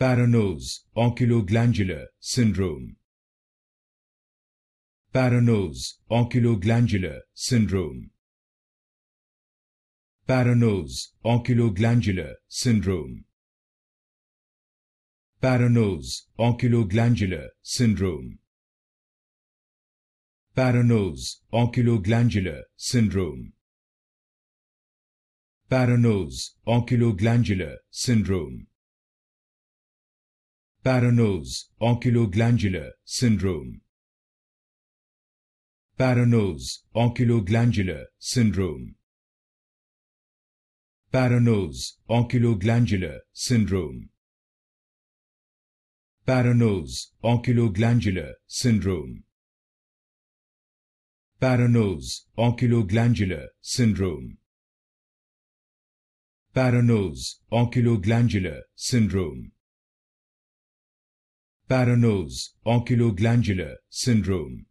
Paranose oculoglandular syndrome. Paranose oculoglandular syndrome. Paranose oculoglandular syndrome. Paranose oculoglandular syndrome. Paranose oculoglandular syndrome. Paranose oculoglandular syndrome. Paranose oculoglandular syndrome. Paranose oculoglandular syndrome. Paranose oculoglandular syndrome. Paranose oculoglandular syndrome. Paranose oculoglandular syndrome. Paranose oculoglandular syndrome paranose oculoglandular syndrome.